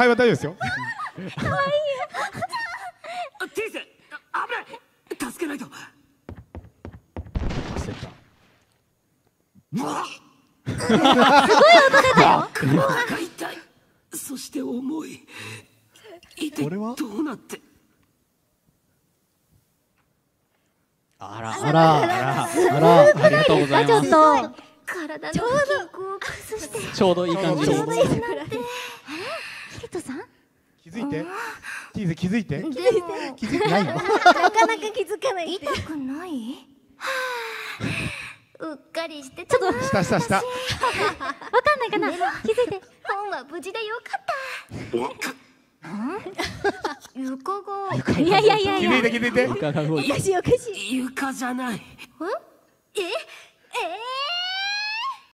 会話大丈夫ですよ。可愛いい。ティス、危ない。助けないと。焦った。すごい音出たよ。痛い。そして重い。痛い。どうなって。あら、あら、あら、あら、ありがとうございます。ちょっと体の筋肉を崩して、ちょうどいい感じ。ちょうどいい感じ。トさん気づいてティーゼ気づいて気づいてないのなかなか気づかない痛くないはうっかりしてちょっとしたしたしたわかんないかな気づいて本は無事でよかった床がいやいやいやいや気づいて気づいておかしいおかしい床じゃないええ